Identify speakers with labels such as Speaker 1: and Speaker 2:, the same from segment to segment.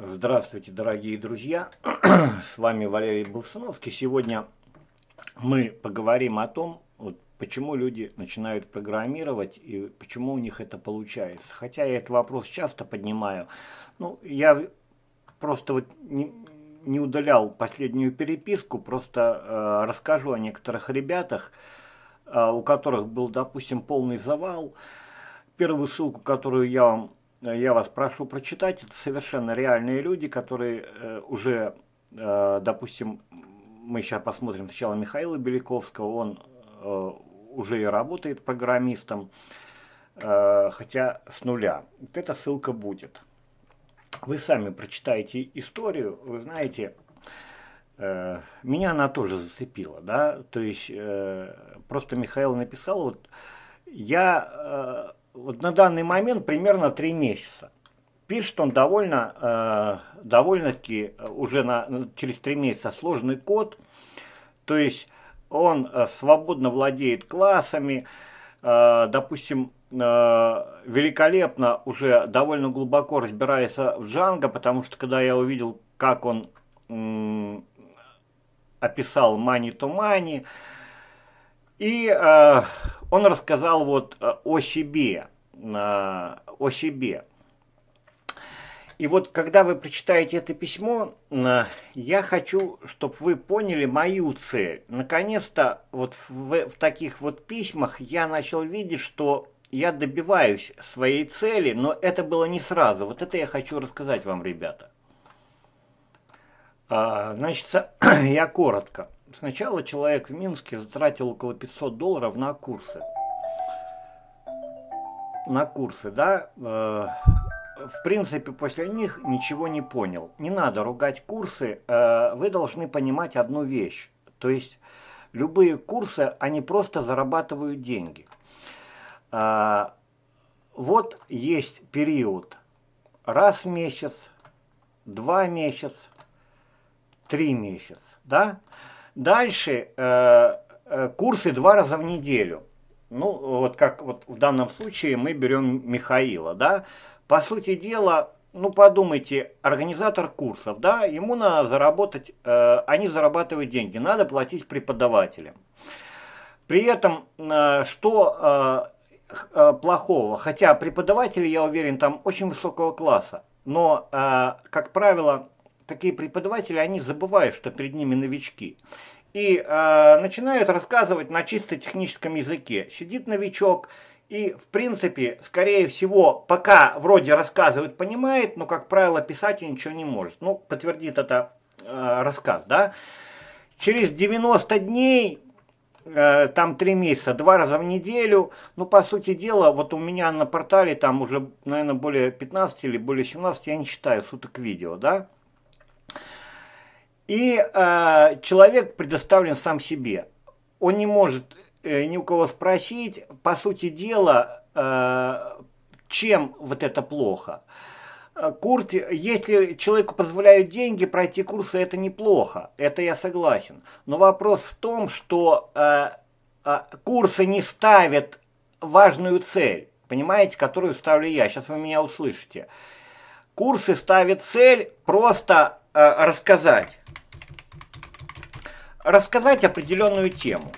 Speaker 1: Здравствуйте, дорогие друзья! С вами Валерий Бувсуновский. Сегодня мы поговорим о том, вот, почему люди начинают программировать и почему у них это получается. Хотя я этот вопрос часто поднимаю. Ну, я просто вот не, не удалял последнюю переписку, просто э, расскажу о некоторых ребятах, э, у которых был, допустим, полный завал. Первую ссылку, которую я вам Э, я вас прошу прочитать, это совершенно реальные люди, которые э, уже, э, допустим, мы сейчас посмотрим сначала Михаила Беляковского, он уже и работает программистом, хотя с нуля. Вот эта ссылка будет. Вы сами прочитаете историю, вы знаете, меня она тоже зацепила, да, то есть просто Михаил написал, вот я вот на данный момент примерно три месяца. Пишет он довольно, э, довольно-таки э, уже на, через три месяца сложный код. То есть он э, свободно владеет классами. Э, допустим, э, великолепно уже довольно глубоко разбирается в Django, потому что когда я увидел, как он э, описал Money to Money, и э, он рассказал вот э, о себе, э, о себе. И вот когда вы прочитаете это письмо, э, я хочу, чтобы вы поняли мою цель. Наконец-то вот в, в таких вот письмах я начал видеть, что я добиваюсь своей цели, но это было не сразу. Вот это я хочу рассказать вам, ребята. А, Значит, я коротко. Сначала человек в Минске затратил около 500 долларов на курсы. На курсы, да. Э, в принципе, после них ничего не понял. Не надо ругать курсы. Э, вы должны понимать одну вещь. То есть любые курсы, они просто зарабатывают деньги. Э, вот есть период раз в месяц, два месяца, три месяца, да? Да Дальше э, э, курсы два раза в неделю. Ну, вот как вот в данном случае мы берем Михаила, да. По сути дела, ну подумайте, организатор курсов, да, ему надо заработать, э, они зарабатывают деньги, надо платить преподавателям. При этом, э, что э, э плохого, хотя преподаватели, я уверен, там очень высокого класса, но, э, как правило, такие преподаватели, они забывают, что перед ними новички. И э, начинают рассказывать на чисто техническом языке. Сидит новичок, и, в принципе, скорее всего, пока вроде рассказывает, понимает, но, как правило, писать он ничего не может. Ну, подтвердит это э, рассказ, да. Через 90 дней э, там три месяца, два раза в неделю. Ну, по сути дела, вот у меня на портале там уже, наверное, более 15 или более 17, я не считаю, суток видео, да. И э, человек предоставлен сам себе. Он не может э, ни у кого спросить, по сути дела, э, чем вот это плохо. Э, Курт, если человеку позволяют деньги пройти курсы, это неплохо, это я согласен. Но вопрос в том, что э, э, курсы не ставят важную цель, понимаете, которую ставлю я. Сейчас вы меня услышите. Курсы ставят цель просто э, рассказать рассказать определенную тему.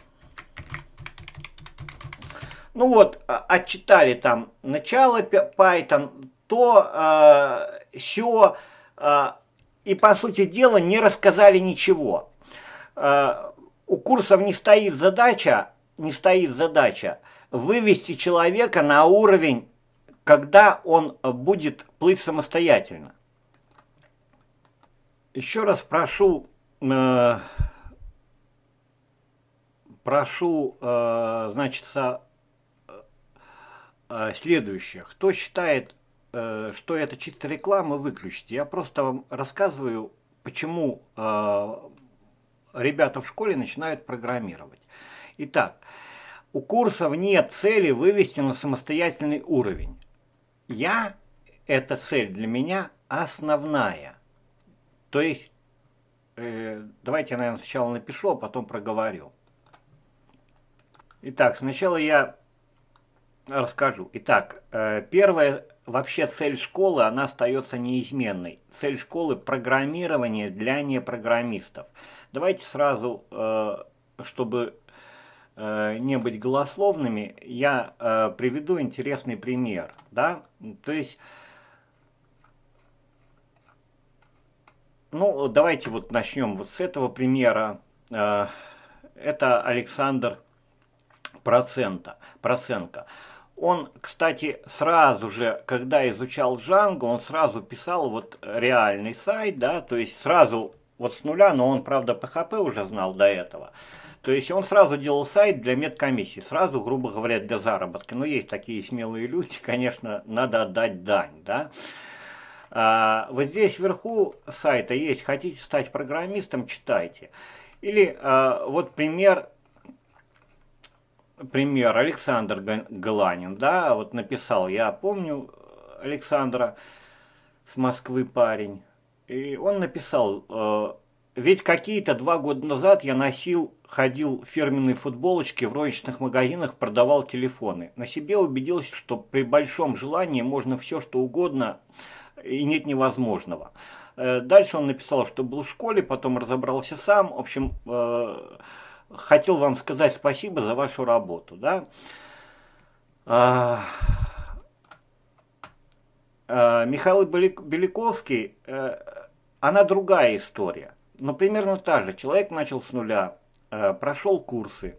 Speaker 1: Ну вот, а, отчитали там начало Python, то, э, а, все, э, а, и по сути дела не рассказали ничего. Э, у курсов не стоит задача, не стоит задача вывести человека на уровень, когда он будет плыть самостоятельно. Еще раз прошу... Э, прошу, э, значит, со, э, следующее. Кто считает, э, что это чисто реклама, выключите. Я просто вам рассказываю, почему ребята в школе начинают программировать. Итак, у курсов нет цели вывести на самостоятельный уровень. Я, эта цель для меня основная. То есть, э, давайте я, наверное, сначала напишу, а потом проговорю. Итак, сначала я расскажу. Итак, э, первая вообще цель школы, она остается неизменной. Цель школы – программирование для непрограммистов. Давайте сразу, э, чтобы э, не быть голословными, я приведу интересный пример. Да? То есть, ну, давайте вот начнем вот с этого примера. Это Александр процента, процентка. Он, кстати, сразу же, когда изучал Django, он сразу писал вот реальный сайт, да, то есть сразу вот с нуля, но он, правда, PHP уже знал до этого. То есть он сразу делал сайт для медкомиссии, сразу, грубо говоря, для заработка. Но ну, есть такие смелые люди, конечно, надо отдать дань, да. А, вот здесь вверху сайта есть, хотите стать программистом, читайте. Или а, вот пример пример Александр Галанин, да, вот написал, я помню э, Александра с Москвы парень, и он написал, э, ведь какие-то два года назад я носил, ходил в фирменные футболочки, в розничных магазинах продавал телефоны. На себе убедился, что при большом желании можно все, что угодно, и нет невозможного. Э, дальше он написал, что был в школе, потом разобрался сам. В общем, хотел вам сказать спасибо за вашу работу, да. А, а, Михаил Беляковский, э, она другая история, но ну, примерно та же. Человек начал с нуля, э, прошел курсы.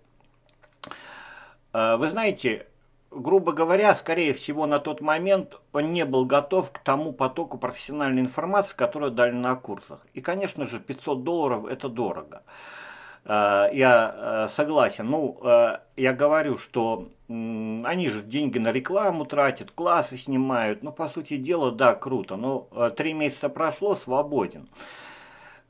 Speaker 1: Э, вы знаете, грубо говоря, скорее всего, на тот момент он не был готов к тому потоку профессиональной информации, которую дали на курсах. И, конечно же, 500 долларов – это Дорого. Э, я э, согласен. Ну, э, я говорю, что они же деньги на рекламу тратят, классы снимают. Ну, по сути дела, да, круто. Но три месяца прошло, свободен.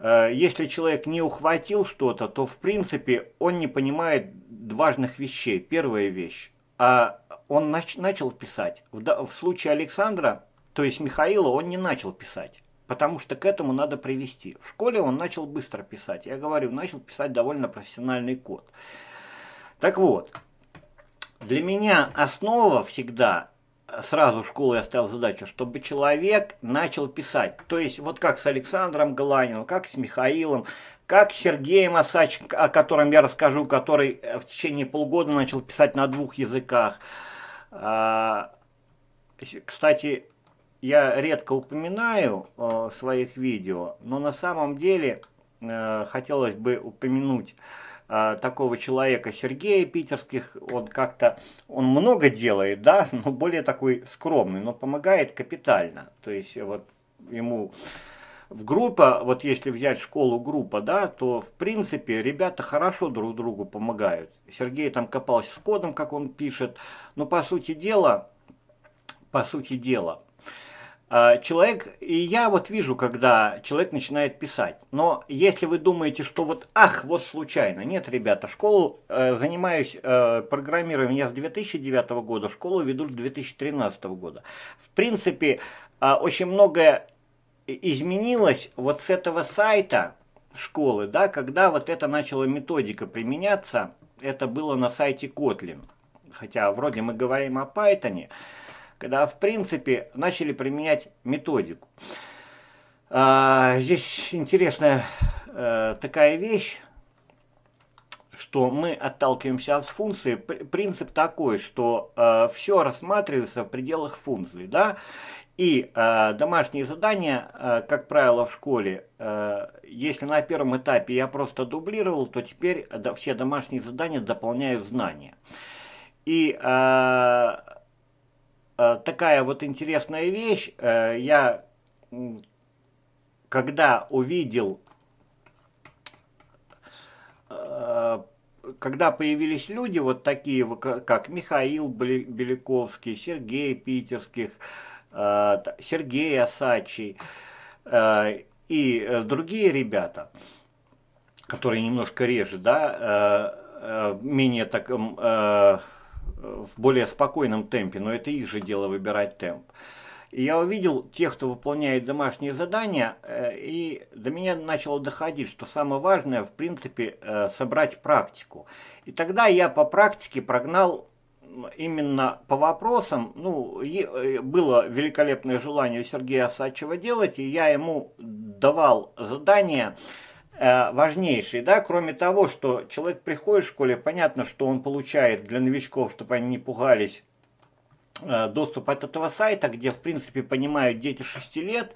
Speaker 1: Если человек не ухватил что-то, то, в принципе, он не понимает важных вещей. Первая вещь. А он нач начал писать. В, в случае Александра, то есть Михаила, он не начал писать потому что к этому надо привести. В школе он начал быстро писать. Я говорю, начал писать довольно профессиональный код. Так вот, для меня основа всегда сразу в школу я ставил задачу, чтобы человек начал писать. То есть вот как с Александром Галанином, как с Михаилом, как с Сергеем Осадченко, о котором я расскажу, который э, в течение полгода начал писать на двух языках. А, кстати, я редко упоминаю в э, своих видео, но на самом деле э, хотелось бы упомянуть э, такого человека Сергея Питерских. Он как-то, он много делает, да, но более такой скромный, но помогает капитально. То есть вот ему в группа, вот если взять школу группа, да, то в принципе ребята хорошо друг другу помогают. Сергей там копался с кодом, как он пишет, но по сути дела, по сути дела, Э, человек, и я вот вижу, когда человек начинает писать, но если вы думаете, что вот ах, вот случайно, нет, ребята, школу э, занимаюсь э, программированием я с 2009 года, школу веду с 2013 года. В принципе, э, очень многое изменилось вот с этого сайта школы, да, когда вот это начала методика применяться, это было на сайте Kotlin, хотя вроде мы говорим о Python, когда, в принципе, начали применять методику. А, здесь интересная э, такая вещь, что мы отталкиваемся от функции. Принцип такой, что э, все рассматривается в пределах функции, да, и э, домашние задания, э, как правило, в школе, э, если на первом этапе я просто дублировал, то теперь э, все домашние задания дополняют знания. И Э, такая вот интересная вещь. Э, я когда увидел, э, когда появились люди вот такие, как Михаил Беляковский, Сергей Питерских, Сергей Осачий и другие ребята, которые немножко реже, да, менее так в более спокойном темпе, но это их же дело выбирать темп. И я увидел тех, кто выполняет домашние задания, э, и до меня начало доходить, что самое важное, в принципе, э, собрать практику. И тогда я по практике прогнал именно по вопросам, ну, э, было великолепное желание Сергея Осадчева делать, и я ему давал задания, Э, важнейший, да, кроме того, что человек приходит в школе, понятно, что он получает для новичков, чтобы они не пугались, э, доступ от этого сайта, где, в принципе, понимают дети 6 лет,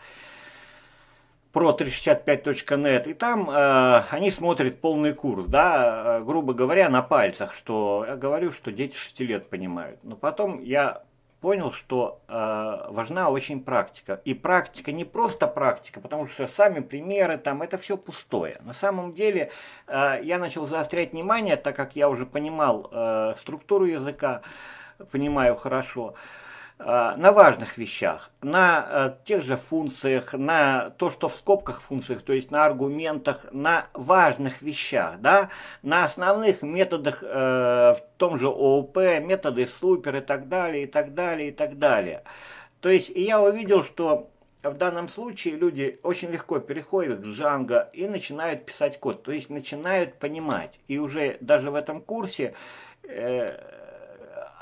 Speaker 1: про 365.net, и там э, они смотрят полный курс, да, э, грубо говоря, на пальцах, что я говорю, что дети 6 лет понимают. Но потом я понял, что э, важна очень практика. И практика не просто практика, потому что сами примеры там, это все пустое. На самом деле э, я начал заострять внимание, так как я уже понимал э, структуру языка, понимаю хорошо. Э, Э, на важных вещах, на э, тех же функциях, на то, что в скобках функциях, то есть на аргументах, на важных вещах, да, на основных методах э, в том же ООП, методы супер и так далее, и так далее, и так далее. То есть я увидел, что в данном случае люди очень легко переходят к Django и начинают писать код, то есть начинают понимать. И уже даже в этом курсе... Э,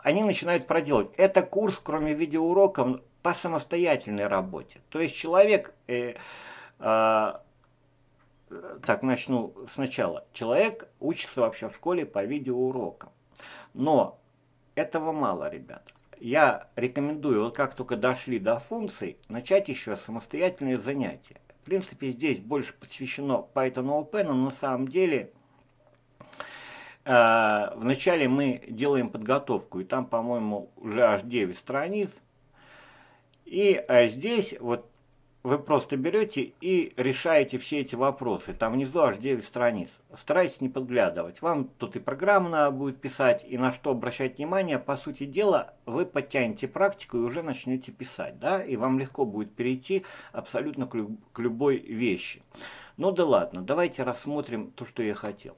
Speaker 1: они начинают проделывать. Это курс, кроме видеоуроков, по самостоятельной работе. То есть человек, э, э, так начну сначала, человек учится вообще в школе по видеоурокам. Но этого мало, ребят. Я рекомендую, вот как только дошли до функций, начать еще самостоятельные занятия. В принципе, здесь больше посвящено Python Open, но на самом деле Э, вначале мы делаем подготовку, и там, по-моему, уже аж 9 страниц. И э, здесь вот вы просто берете и решаете все эти вопросы. Там внизу аж 9 страниц. Старайтесь не подглядывать. Вам тут и программа надо будет писать, и на что обращать внимание. По сути дела, вы подтянете практику и уже начнете писать. да, И вам легко будет перейти абсолютно к, люб к любой вещи. Ну да ладно, давайте рассмотрим то, что я Хотел.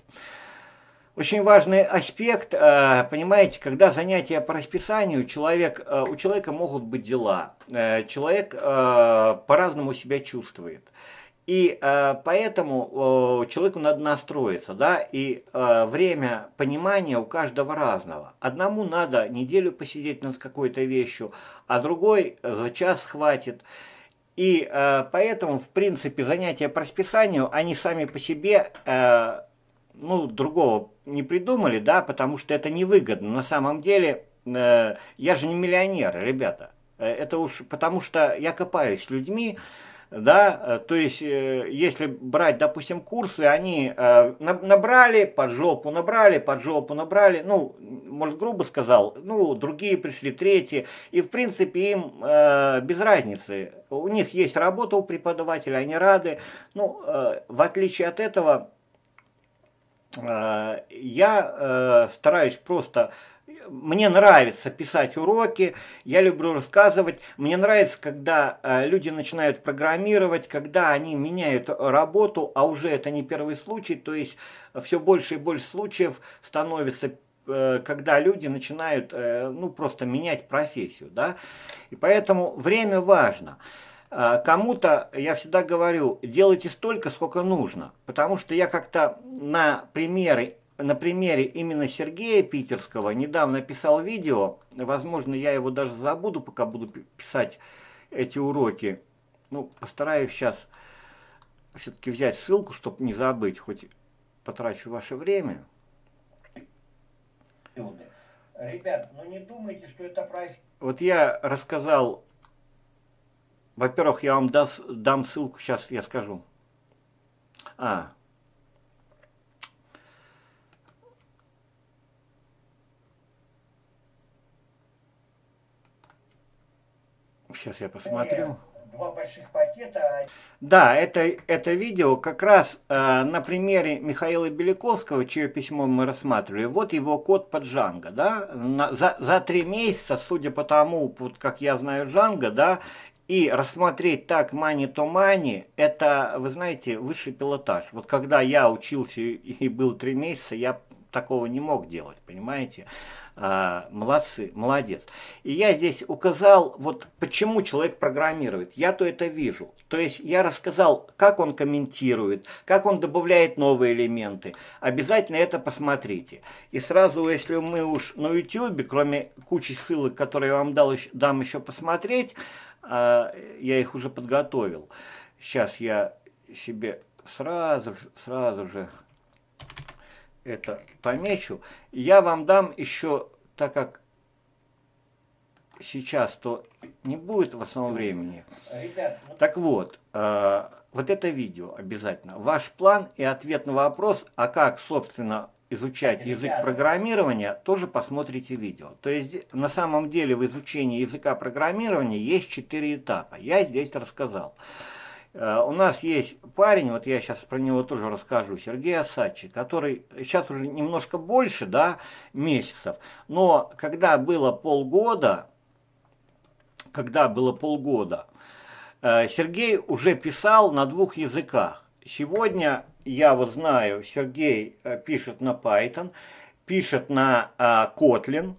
Speaker 1: Очень важный аспект, а, понимаете, когда занятия по расписанию, человек, а, у человека могут быть дела. Э, человек а, по-разному себя чувствует. И поэтому человеку надо настроиться, да, и время понимания у каждого разного. Одному надо неделю посидеть над какой-то вещью, а другой за час хватит. И поэтому, в принципе, занятия по расписанию, они сами по себе, э, ну, другого не придумали, да, потому что это невыгодно. На самом деле, э, я же не миллионер, ребята. Э, это уж потому что я копаюсь с людьми, да, э, то есть, э, если брать, допустим, курсы, они набрали под жопу, набрали под жопу, набрали, ну, может, грубо сказал, ну, другие пришли, третьи, и, в принципе, им без разницы, у них есть работа у преподавателя, они рады, ну, в отличие от этого, я э, стараюсь просто мне нравится писать уроки, я люблю рассказывать. Мне нравится, когда э, люди начинают программировать, когда они меняют работу, а уже это не первый случай, то есть все больше и больше случаев становится э, когда люди начинают ну просто менять профессию да и поэтому время важно а, кому-то, я всегда говорю, делайте столько, сколько нужно. Потому что я как-то на примеры на примере именно Сергея Питерского недавно писал видео, возможно, я его даже забуду, пока буду писать эти уроки. Ну, постараюсь сейчас все-таки взять ссылку, чтобы не забыть, хоть потрачу ваше время. Ребят, ну не думайте, что это Вот я рассказал во-первых, я вам дас, дам ссылку, сейчас я скажу. А. Сейчас я посмотрю. Э, два больших пакета. А да, это, это видео как раз э, на примере Михаила Беляковского, чье письмо мы рассматривали. Вот его код под Джанго. Да? На, за, за три месяца, судя по тому, вот как я знаю Джанго, да, и рассмотреть так мани то мани, это, вы знаете, высший пилотаж. Вот когда я учился и был три месяца, я такого не мог делать, понимаете? А, молодцы, молодец. И я здесь указал, вот почему человек программирует. Я-то это вижу. То есть я рассказал, как он комментирует, как он добавляет новые элементы. Обязательно это посмотрите. И сразу, если мы уж на YouTube, кроме кучи ссылок, которые я вам дал, дам еще посмотреть, а, я их уже подготовил. Сейчас я себе сразу, сразу же это помечу. Я вам дам еще, так как сейчас, то не будет в основном времени. Ребят, ну Так вот, э, вот это видео обязательно. Ваш план и ответ на вопрос, а как, собственно, изучать язык программирования, тоже посмотрите видео. То есть на самом деле в изучении языка программирования есть четыре этапа. Я здесь рассказал. Э, у нас есть парень, вот я сейчас про него тоже расскажу, Сергей Осадчий, который сейчас уже немножко больше да, месяцев, но когда было полгода, когда было полгода, э, Сергей уже писал на двух языках. Сегодня я вот знаю, Сергей э, пишет на Python, пишет на э, Kotlin,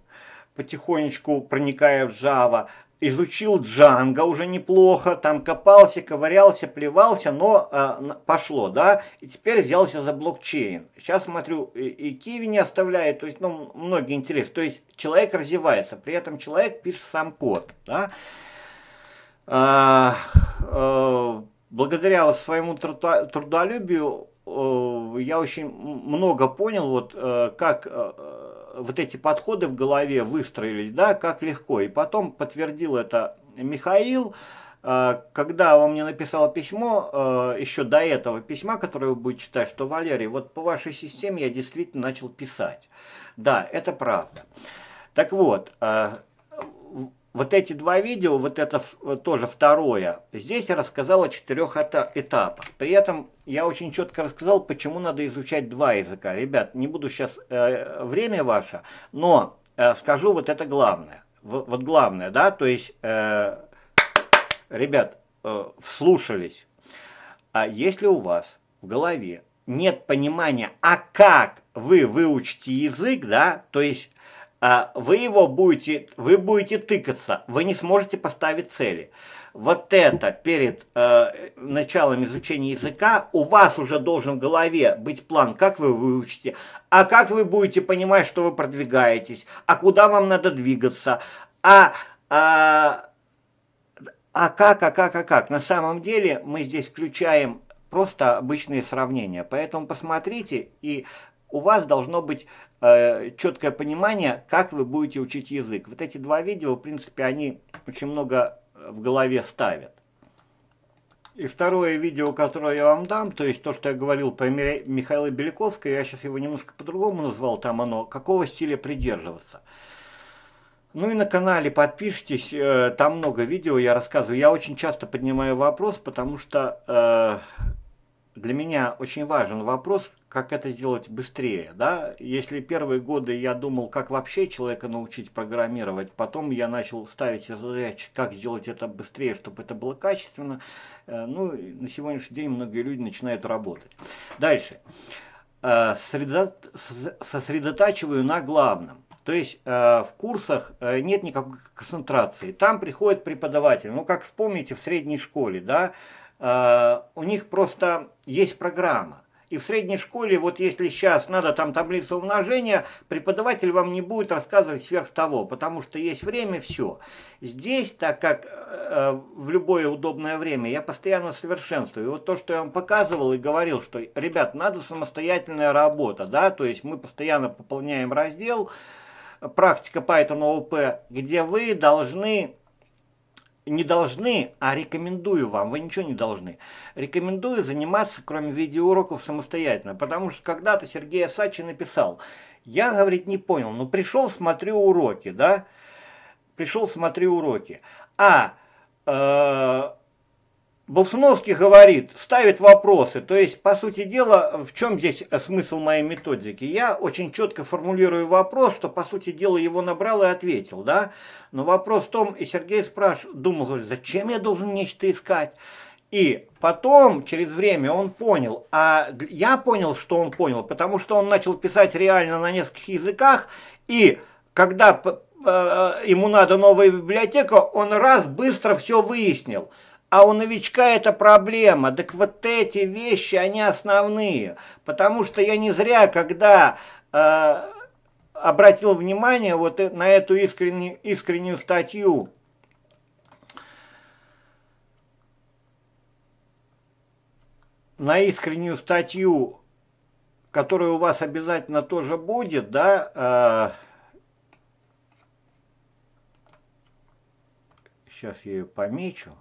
Speaker 1: потихонечку проникая в Java, изучил Django уже неплохо, там копался, ковырялся, плевался, но э, пошло, да, и теперь взялся за блокчейн. Сейчас смотрю, и, и Киви не оставляет, то есть, ну, многие интересы, то есть человек развивается, при этом человек пишет сам код, да. А, а, благодаря своему трудолюбию Э, я очень много понял, вот э, как э, вот эти подходы в голове выстроились, да, как легко. И потом подтвердил это Михаил, когда он мне написал письмо, еще до этого письма, которое вы будете читать, что Валерий, вот по вашей системе я действительно начал писать. Да, это правда. Так вот, вот эти два видео, вот это э, тоже второе, здесь я рассказал о четырех этапах. При этом я очень четко рассказал, почему надо изучать два языка. Ребят, не буду сейчас э, время ваше, но э, скажу вот это главное. В, вот главное, да, то есть, э, ребят, э, вслушались. А если у вас в голове нет понимания, а как вы выучите язык, да, то есть а вы его будете, вы будете тыкаться, вы не сможете поставить цели. Вот это перед э, началом изучения языка у вас уже должен в голове быть план, как вы выучите, а как вы будете понимать, что вы продвигаетесь, а куда вам надо двигаться, а, а, а как, а как, а как. На самом деле мы здесь включаем просто обычные сравнения, поэтому посмотрите и у вас должно быть Э, четкое понимание, как вы будете учить язык. Вот эти два видео, в принципе, они очень много э, в голове ставят. И второе видео, которое я вам дам, то есть то, что я говорил про Михаила Беляковского, я сейчас его немножко по-другому назвал, там оно, какого стиля придерживаться. Ну и на канале подпишитесь, э, там много видео я рассказываю. Я очень часто поднимаю вопрос, потому что э, для меня очень важен вопрос, как это сделать быстрее. Да? Если первые годы я думал, как вообще человека научить программировать, потом я начал ставить задачи, как сделать это быстрее, чтобы это было качественно. Э, ну, на сегодняшний день многие люди начинают работать. Дальше. Э, сосредотачиваю на главном. То есть э, в курсах э, нет никакой концентрации. Там приходит преподаватель. Ну, как вспомните в средней школе, да, Э, у них просто есть программа. И в средней школе, вот если сейчас надо там таблицу умножения, преподаватель вам не будет рассказывать сверх того, потому что есть время, все. Здесь, так как э, э, в любое удобное время, я постоянно совершенствую. И вот то, что я вам показывал и говорил, что, ребят, надо самостоятельная работа, да, то есть мы постоянно пополняем раздел э, «Практика Python ООП», где вы должны не должны, а рекомендую вам, вы ничего не должны, рекомендую заниматься, кроме видеоуроков, самостоятельно, потому что когда-то Сергей Осадчий написал, я, говорит, не понял, но ну пришел, смотрю уроки, да, пришел, смотрю уроки, а э, Болсуновский говорит, ставит вопросы. То есть, по сути дела, в чем здесь смысл моей методики? Я очень четко формулирую вопрос, что, по сути дела, его набрал и ответил, да? Но вопрос в том, и Сергей спрашивает, думал, зачем я должен нечто искать? И потом, через время, он понял. А я понял, что он понял, потому что он начал писать реально на нескольких языках, и когда э, э, ему надо новая библиотека, он раз быстро все выяснил. А у новичка это проблема. Так вот эти вещи, они основные. Потому что я не зря, когда э, обратил внимание вот на эту искреннюю, искреннюю статью, на искреннюю статью, которая у вас обязательно тоже будет, да, э, Сейчас я ее помечу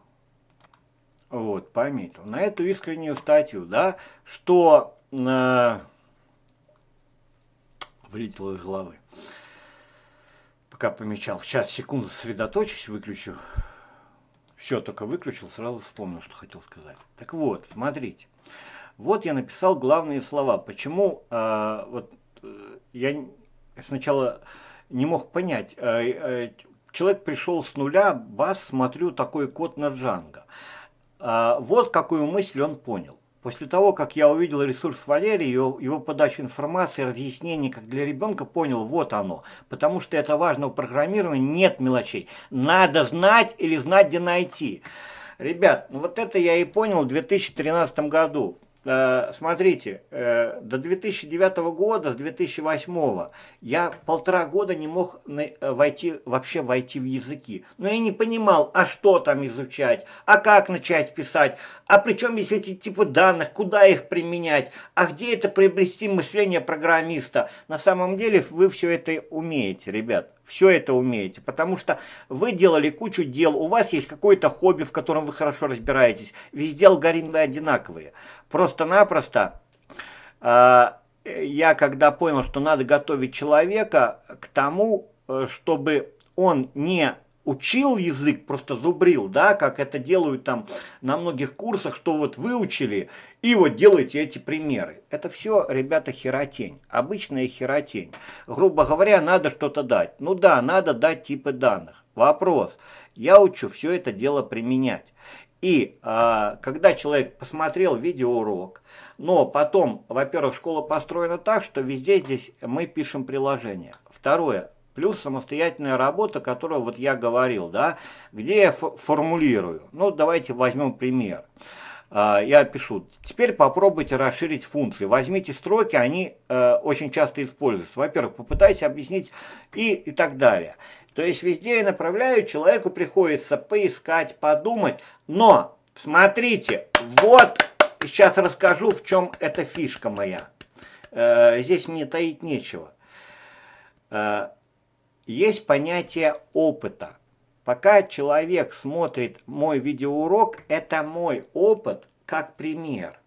Speaker 1: вот, пометил, на эту искреннюю статью, да, что э, вылетело из головы. Пока помечал. Сейчас, секунду, сосредоточусь, выключу. Все, только выключил, сразу вспомнил, что хотел сказать. Так вот, смотрите. Вот я написал главные слова. Почему э, вот э, я сначала не мог понять. Э, э, человек пришел с нуля, бас, смотрю, такой код на Джанго. А, вот какую мысль он понял. После того, как я увидел ресурс Валерии, его, его подачу информации, разъяснений, как для ребенка, понял, вот оно. Потому что это важно в программировании, нет мелочей. Надо знать или знать, где найти. Ребят, ну вот это я и понял в 2013 году. Э, смотрите, э, до 2009 года, с 2008 я полтора года не мог э, войти, вообще войти в языки. Но я не понимал, а что там изучать, а как начать писать, а при чем есть эти типы данных, куда их применять, а где это приобрести мышление программиста. На самом деле вы все это умеете, ребят все это умеете, потому что вы делали кучу дел, у вас есть какое-то хобби, в котором вы хорошо разбираетесь, везде алгоритмы одинаковые. Просто-напросто э, я когда понял, что надо готовить человека к тому, э, чтобы он не учил язык, просто зубрил, да, как это делают там на многих курсах, что вот выучили, и вот делайте эти примеры. Это все, ребята, херотень, обычная херотень. Грубо говоря, надо что-то дать. Ну да, надо дать типы данных. Вопрос, я учу все это дело применять. И э, когда человек посмотрел видеоурок, но потом, во-первых, школа построена так, что везде здесь мы пишем приложение. Второе, плюс самостоятельная работа, которую вот я говорил, да, где я формулирую. Ну, давайте возьмем пример. А, я пишу, теперь попробуйте расширить функции. Возьмите строки, они э, очень часто используются. Во-первых, попытайтесь объяснить и, и так далее. То есть везде я направляю, человеку приходится поискать, подумать. Но, смотрите, вот сейчас расскажу, в чем эта фишка моя. Э, здесь мне таить нечего. Э, есть понятие опыта. Пока человек смотрит мой видеоурок, это мой опыт как пример.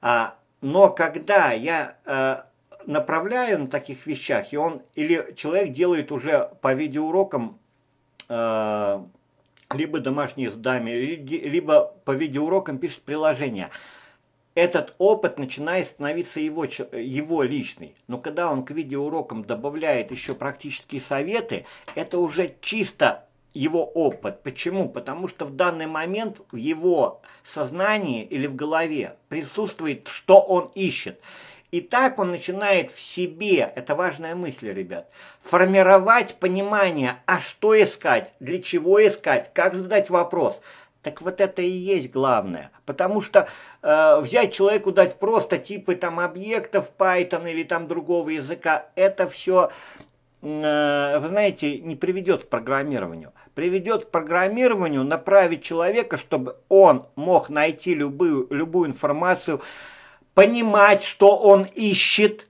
Speaker 1: А, но когда я э, направляю на таких вещах, и он или человек делает уже по видеоурокам э, либо домашние задания, либо по видеоурокам пишет приложение – этот опыт начинает становиться его, его личный. Но когда он к видеоурокам добавляет еще практические советы, это уже чисто его опыт. Почему? Потому что в данный момент в его сознании или в голове присутствует, что он ищет. И так он начинает в себе, это важная мысль, ребят, формировать понимание, а что искать, для чего искать, как задать вопрос – так вот это и есть главное. Потому что э, взять человеку, дать просто типы там объектов Python или там другого языка, это все, э, вы знаете, не приведет к программированию. Приведет к программированию направить человека, чтобы он мог найти любую, любую информацию, понимать, что он ищет,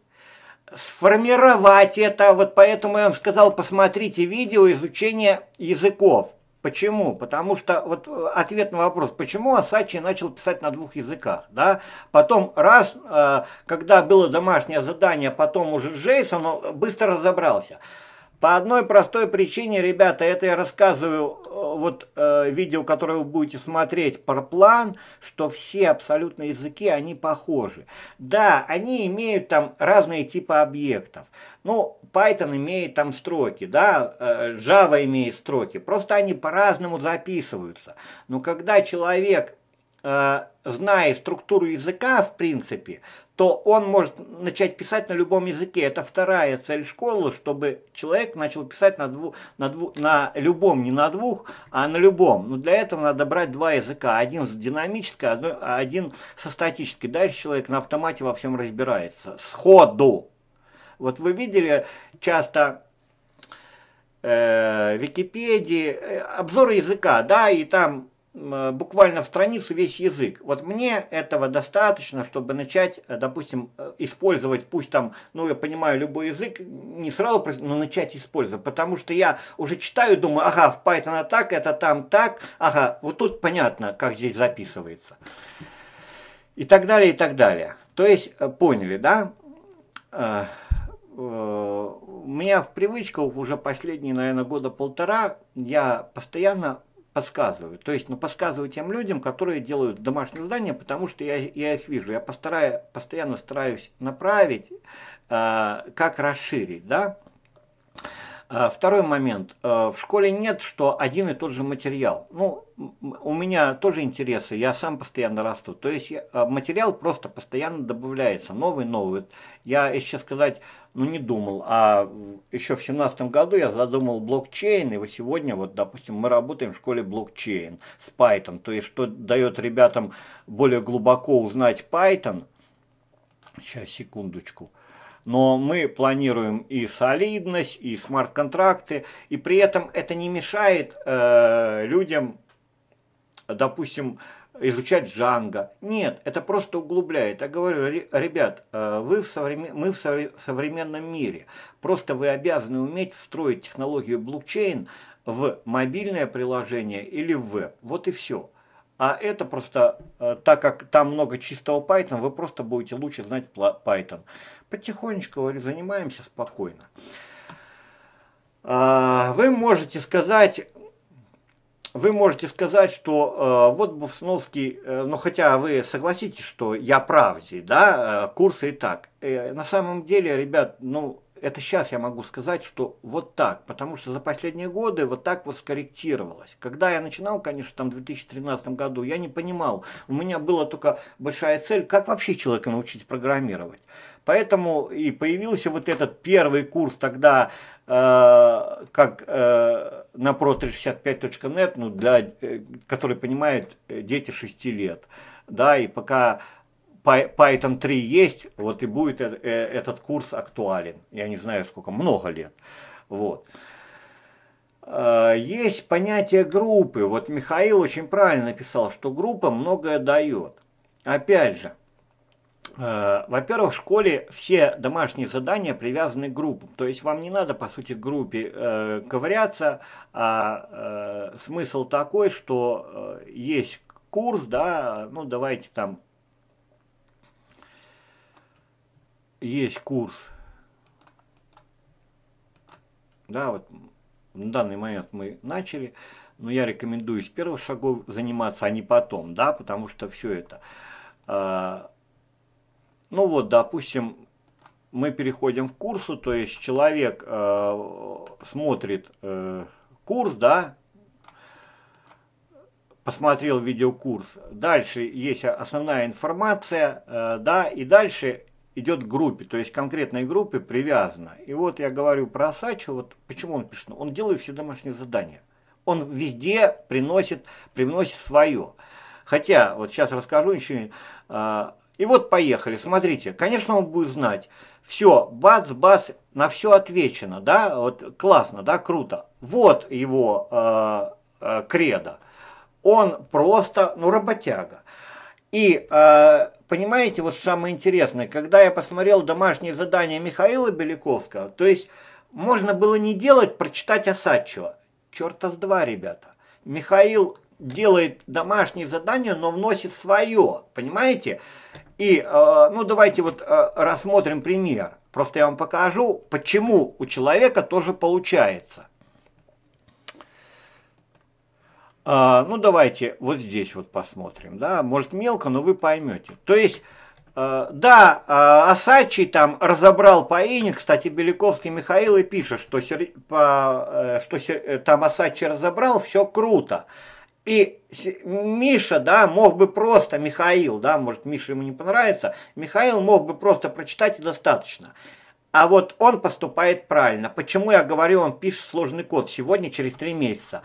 Speaker 1: сформировать это. Вот поэтому я вам сказал, посмотрите видео изучения языков. Почему? Потому что вот э, ответ на вопрос, почему Асачи начал писать на двух языках, да? Потом раз, э, когда было домашнее задание, потом уже Джейсон, э, быстро разобрался. По одной простой причине, ребята, это я рассказываю, вот э, видео, которое вы будете смотреть про план, что все абсолютно языки, они похожи. Да, они имеют там разные типы объектов. Ну, Python имеет там строки, да, э, Java имеет строки, просто они по-разному записываются. Но когда человек э, знает структуру языка, в принципе, то он может начать писать на любом языке. Это вторая цель школы, чтобы человек начал писать на, дву, на, дву, на любом, не на двух, а на любом. Но для этого надо брать два языка. Один с динамической, один со статической. Дальше человек на автомате во всем разбирается. Сходу. Вот вы видели часто э, Википедии э, обзоры языка, да, и там э, буквально в страницу весь язык. Вот мне этого достаточно, чтобы начать, э, допустим, э, использовать, пусть там, ну, я понимаю, любой язык, не сразу, но начать использовать, потому что я уже читаю, думаю, ага, в Python так, это там так, ага, вот тут понятно, как здесь записывается. И так далее, и так далее. То есть, поняли, да? Э, у меня в привычках уже последние, наверное, года полтора я постоянно подсказываю. То есть, ну, подсказываю тем людям, которые делают домашнее задание, потому что я, я их вижу. Я постараю, постоянно стараюсь направить, э, как расширить, да. Э, второй момент. Э, в школе нет, что один и тот же материал. Ну, у меня тоже интересы, я сам постоянно расту. То есть э, материал просто постоянно добавляется, новый, новый. Я, еще сказать, ну не думал, а еще в семнадцатом году я задумал блокчейн, и вот сегодня, вот, допустим, мы работаем в школе блокчейн с Python, то есть что дает ребятам более глубоко узнать Python. Сейчас, секундочку. Секундочку но мы планируем и солидность, и смарт-контракты, и при этом это не мешает э, людям, допустим, изучать Джанго. Нет, это просто углубляет. Я говорю, ребят, э, вы в современ... мы в современном мире. Просто вы обязаны уметь встроить технологию блокчейн в мобильное приложение или в веб. Вот и все. А это просто, э, так как там много чистого Python, вы просто будете лучше знать Python. Потихонечку, говорю, занимаемся спокойно. А, вы можете сказать, вы можете сказать, что э, вот Буфсновский, э, ну хотя вы согласитесь, что я прав здесь, да, э, курсы и так. на самом деле, ребят, ну это сейчас я могу сказать, что вот так, потому что за последние годы вот так вот скорректировалось. Когда я начинал, конечно, там в 2013 году, я не понимал, у меня была только большая цель, как вообще человека научить программировать. Поэтому и появился вот этот первый курс тогда, э, как э, на pro365.net, ну, для, э, который понимают э, дети 6 лет. Да, и пока Python 3 есть, вот и будет э, э, этот курс актуален. Я не знаю сколько, много лет. Вот. Э, есть понятие группы. Вот Михаил очень правильно написал, что группа многое дает. Опять же, во-первых, в школе все домашние задания привязаны к группам. То есть вам не надо, по сути, к группе э, ковыряться. А э, смысл такой, что э, есть курс, да, ну давайте там есть курс. Да, вот на данный момент мы начали, но я рекомендую с первых шагов заниматься, а не потом, да, потому что все это. Э, ну вот, допустим, мы переходим в курсу, то есть человек э, смотрит э, курс, да, посмотрел видеокурс. Дальше есть основная информация, э, да, и дальше идет к группе, то есть к конкретной группе привязано. И вот я говорю про Сачу, вот почему он пишет, он делает все домашние задания. Он везде приносит, приносит свое. Хотя, вот сейчас расскажу еще, а, и вот поехали, смотрите, конечно он будет знать, все, бац, бац, на все отвечено, да, вот классно, да, круто. Вот его э, э, кредо. Он просто, ну, работяга. И понимаете, вот самое интересное, когда я посмотрел домашнее задание Михаила Беляковского, то есть можно было не делать, прочитать Осадчего. Черта с два, ребята. Михаил делает домашнее задание, но вносит свое, понимаете? И, э, ну, давайте вот э, рассмотрим пример. Просто я вам покажу, почему у человека тоже получается. А, ну, давайте вот здесь вот посмотрим, да, может мелко, но вы поймете. То есть, а, да, а, Осадчий там разобрал по Ине, кстати, Беляковский Михаил и пишет, что, сер... по, э, что сер... Э, там Осадчий разобрал, все круто. И Миша, да, мог бы просто, Михаил, да, может, Миша ему не понравится, Михаил мог бы просто прочитать и достаточно. А вот он поступает правильно. Почему я говорю, он пишет сложный код сегодня, через три месяца.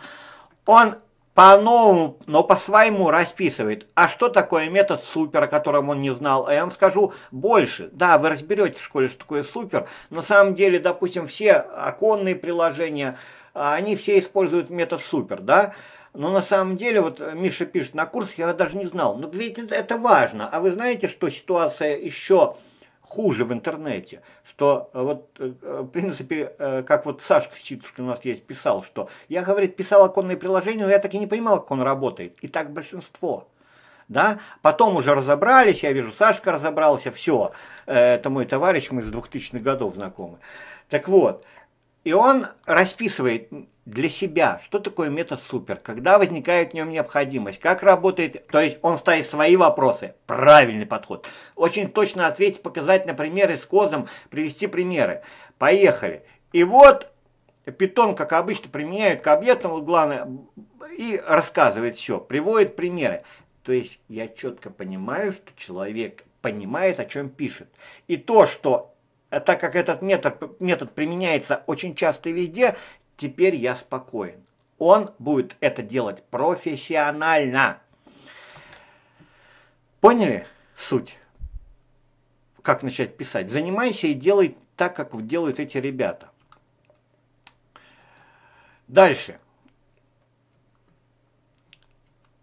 Speaker 1: Он по-новому, но по-своему расписывает. А что такое метод супер, о котором он не знал? А я вам скажу больше. Да, вы разберетесь в школе, что такое супер. На самом деле, допустим, все оконные приложения, а, они все используют метод супер, да? Но на самом деле, вот Миша пишет на курс, я даже не знал. Но ну, ведь это важно. А вы знаете, что ситуация еще хуже в интернете? что э, вот, э, э, в принципе, как вот Сашка Читушкин у нас есть писал, что я, говорит, писал оконное приложение, но я так и не понимал, как он работает. И так большинство. Да? Потом уже разобрались, я вижу, Сашка разобрался, все, это мой товарищ, мы с 2000-х годов знакомы. Так вот, и он расписывает для себя, что такое метод супер, когда возникает в нем необходимость, как работает, то есть он ставит свои вопросы, правильный подход. Очень точно ответить, показать на примеры с козом, привести примеры. Поехали. И вот питон, как обычно, применяют к объектам, вот главное, и рассказывает все, приводит примеры. То есть я четко понимаю, что человек понимает, о чем пишет. И то, что а так как этот метод, метод применяется очень часто и везде, теперь я спокоен. Он будет это делать профессионально. Поняли суть? Как начать писать? Занимайся и делай так, как делают эти ребята. Дальше.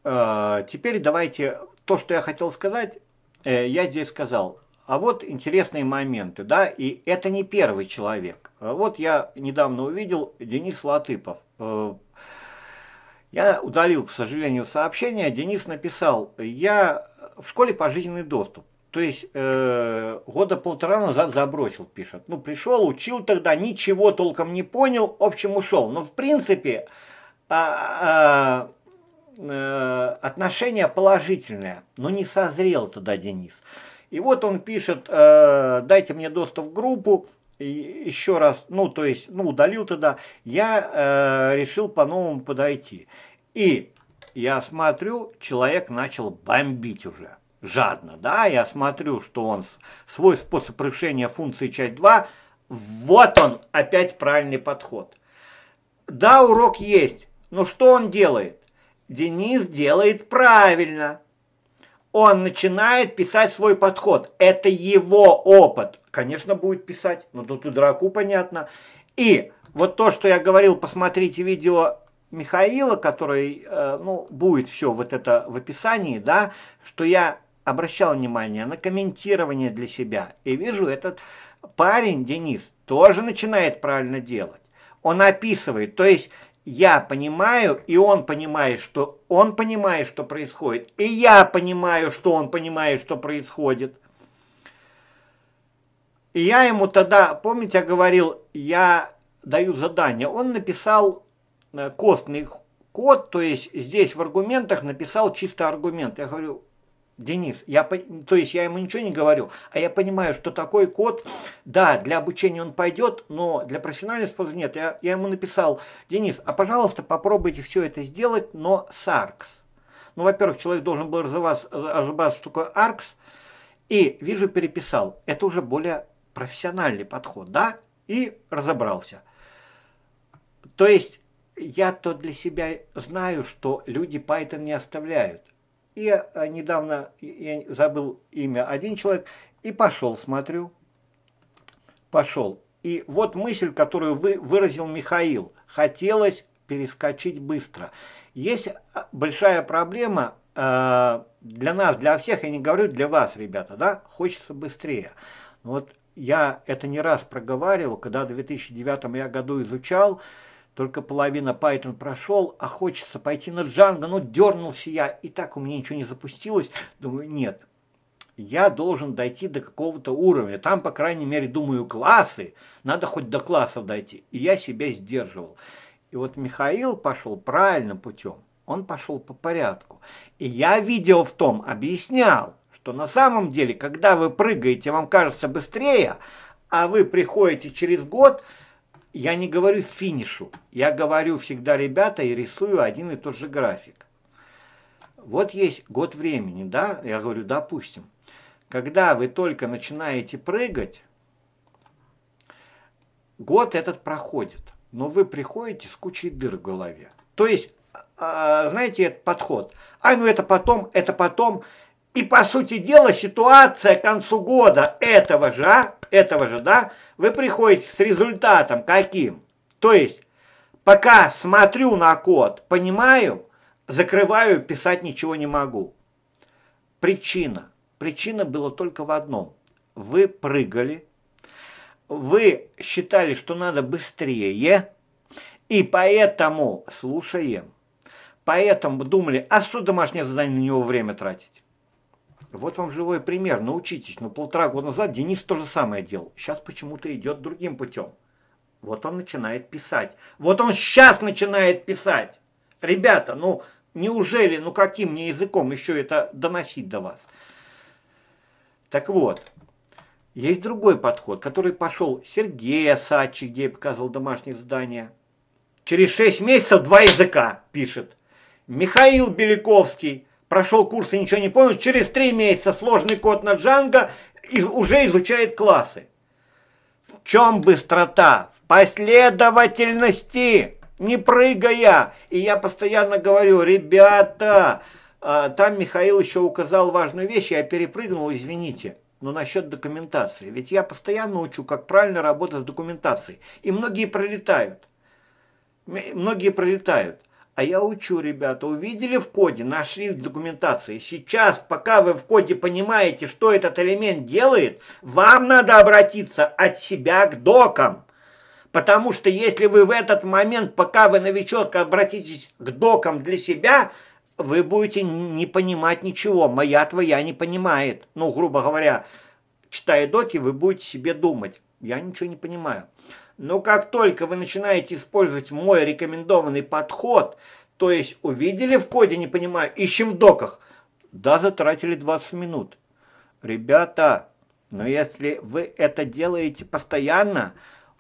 Speaker 1: А, теперь давайте то, что я хотел сказать, э, я здесь сказал. А вот интересные моменты, да, и это не первый человек. А вот я недавно увидел Денис Латыпов. Э, я удалил, к сожалению, сообщение. Денис написал, я в школе пожизненный доступ. То есть э, года полтора назад забросил, пишет. Ну, пришел, учил тогда, ничего толком не понял, в общем, ушел. Но, в принципе, а, а, а, э, отношения Но не созрел тогда Денис. И вот он пишет, э, дайте мне доступ в группу, и еще раз, ну, то есть, ну, удалил тогда, я э, решил по-новому подойти. И я смотрю, человек начал бомбить уже, жадно, да, я смотрю, что он, свой способ решения функции часть 2, вот он, опять правильный подход. Да, урок есть, но что он делает? Денис делает правильно он начинает писать свой подход. Это его опыт. Конечно, будет писать, но тут и Драку понятно. И вот то, что я говорил, посмотрите видео Михаила, который, э, ну, будет все вот это в описании, да, что я обращал внимание на комментирование для себя. И вижу, этот парень, Денис, тоже начинает правильно делать. Он описывает, то есть я понимаю, и он понимает, что он понимает, что происходит, и я понимаю, что он понимает, что происходит. И я ему тогда, помните, я говорил, я даю задание. Он написал э, костный код, то есть здесь в аргументах написал чисто аргумент. Я говорю, Денис, я, то есть я ему ничего не говорю, а я понимаю, что такой код, да, для обучения он пойдет, но для профессионального использования нет. Я, я ему написал, Денис, а пожалуйста, попробуйте все это сделать, но с ARCS. Ну, во-первых, человек должен был разобраться, разобраться, что такое ARCS, и, вижу, переписал. Это уже более профессиональный подход, да, и разобрался. То есть я-то для себя знаю, что люди Python не оставляют. И э, недавно, я забыл имя, один человек, и пошел, смотрю, пошел. И вот мысль, которую вы, выразил Михаил, хотелось перескочить быстро. Есть а, большая проблема э, для нас, для всех, я не говорю для вас, ребята, да, хочется быстрее. Вот я это не раз проговаривал, когда в 2009 я году изучал, э, только половина Python прошел, а хочется пойти на Django, но дернулся я, и так у меня ничего не запустилось. Думаю, нет, я должен дойти до какого-то уровня. Там, по крайней мере, думаю, классы, надо хоть до классов дойти. И я себя сдерживал. И вот Михаил пошел правильным путем, он пошел по порядку. И я видел в том объяснял, что на самом деле, когда вы прыгаете, вам кажется быстрее, а вы приходите через год – я не говорю финишу, я говорю всегда ребята и рисую один и тот же график. Вот есть год времени, да, я говорю, допустим, когда вы только начинаете прыгать, год этот проходит, но вы приходите с кучей дыр в голове. То есть, а, а, знаете, этот подход, а ну это потом, это потом, и по сути дела ситуация к концу года этого же, а? этого же, да, вы приходите с результатом каким? То есть, пока смотрю на код, понимаю, закрываю, писать ничего не могу. Причина. Причина была только в одном. Вы прыгали, вы считали, что надо быстрее, и поэтому, слушаем, поэтому думали, а что домашнее задание на него время тратить? Вот вам живой пример, научитесь. Но ну, полтора года назад Денис то же самое делал. Сейчас почему-то идет другим путем. Вот он начинает писать. Вот он сейчас начинает писать. Ребята, ну неужели, ну каким мне языком еще это доносить до вас? Так вот, есть другой подход, который пошел Сергей Сачи, где я показывал домашнее задание. Через 6 месяцев два языка пишет. Михаил Беляковский прошел курс и ничего не понял, через три месяца сложный код на Джанго и уже изучает классы. В чем быстрота? В последовательности, не прыгая. И я постоянно говорю, ребята, а, там Михаил еще указал важную вещь, я перепрыгнул, извините. Но насчет документации. Ведь я постоянно учу, как правильно работать с документацией. И многие пролетают. Многие пролетают. А я учу, ребята, увидели в коде, нашли в документации. Сейчас, пока вы в коде понимаете, что этот элемент делает, вам надо обратиться от себя к докам. Потому что если вы в этот момент, пока вы новичок, обратитесь к докам для себя, вы будете не понимать ничего. Моя твоя не понимает. Ну, грубо говоря, читая доки, вы будете себе думать. Я ничего не понимаю. Но как только вы начинаете использовать мой рекомендованный подход, то есть увидели в коде, не понимаю, ищем в доках, да, затратили 20 минут. Ребята, но если вы это делаете постоянно,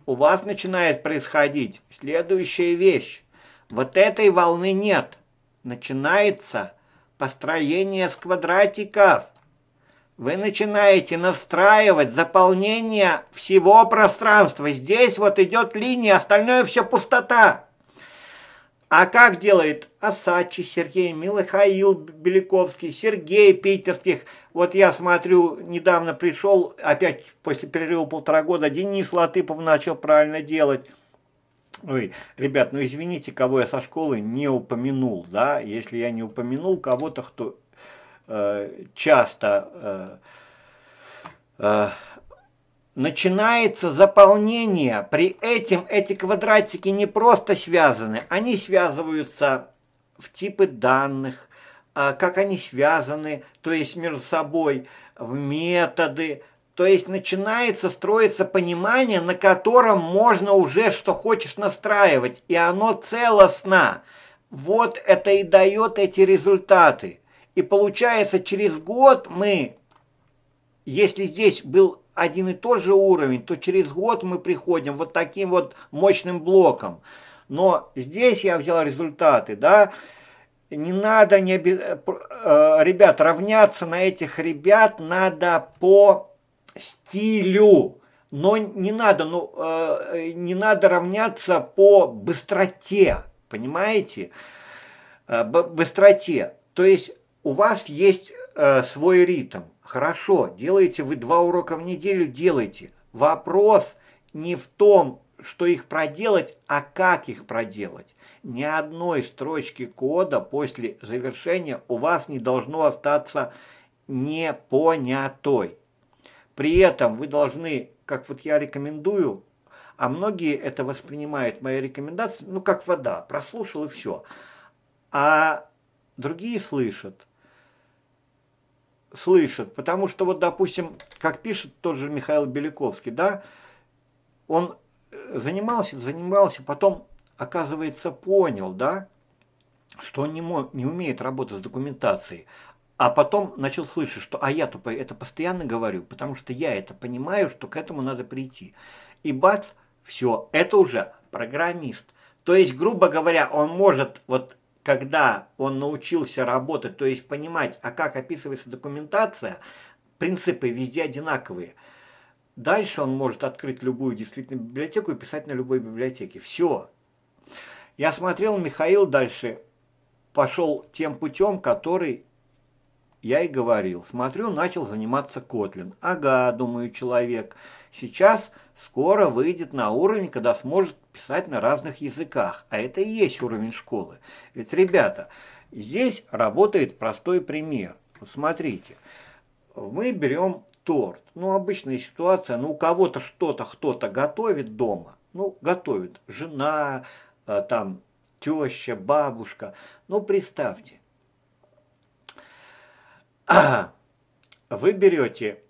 Speaker 1: у вас начинает происходить следующая вещь. Вот этой волны нет. Начинается построение с квадратиков. Вы начинаете настраивать заполнение всего пространства. Здесь вот идет линия, остальное все пустота. А как делает Асачи Сергей, Милыхаил Беляковский, Сергей Питерских. Вот я смотрю, недавно пришел, опять после перерыва полтора года, Денис Латыпов начал правильно делать. Ой, ребят, ну извините, кого я со школы не упомянул, да, если я не упомянул кого-то, кто Э, часто э, э, начинается заполнение. При этом эти квадратики не просто связаны, они связываются в типы данных, а как они связаны, то есть между собой, в методы. То есть начинается строиться понимание, на котором можно уже что хочешь настраивать, и оно целостно. Вот это и дает эти результаты. И получается, через год мы, если здесь был один и тот же уровень, то через год мы приходим вот таким вот мощным блоком. Но здесь я взял результаты, да, не надо, не оби... Э, э, ребят, равняться на этих ребят надо по стилю, но не надо, ну, э, не надо равняться по быстроте, понимаете, быстроте. То есть у вас есть э, свой ритм. Хорошо, делаете вы два урока в неделю, делайте. Вопрос не в том, что их проделать, а как их проделать. Ни одной строчки кода после завершения у вас не должно остаться непонятой. При этом вы должны, как вот я рекомендую, а многие это воспринимают, мои рекомендации, ну как вода, прослушал и все. А другие слышат, слышит. Потому что, вот, допустим, как пишет тот же Михаил Беляковский, да, он э, занимался, занимался, потом, оказывается, понял, да, что он не, мо не умеет работать с документацией. А потом начал слышать, что «а я тупо это постоянно говорю, потому что я это понимаю, что к этому надо прийти». И бац, все, это уже программист. То есть, грубо говоря, он может вот когда он научился работать, то есть понимать, а как описывается документация, принципы везде одинаковые. Дальше он может открыть любую действительно библиотеку и писать на любой библиотеке. Все. Я смотрел, Михаил дальше пошел тем путем, который я и говорил. Смотрю, начал заниматься Котлин. Ага, думаю, человек Сейчас скоро выйдет на уровень, когда сможет писать на разных языках. А это и есть уровень школы. Ведь, ребята, здесь работает простой пример. Вот смотрите, мы берем торт. Ну, обычная ситуация, ну, у кого-то что-то кто-то готовит дома. Ну, готовит жена, э, там, теща, бабушка. Ну, представьте, вы берете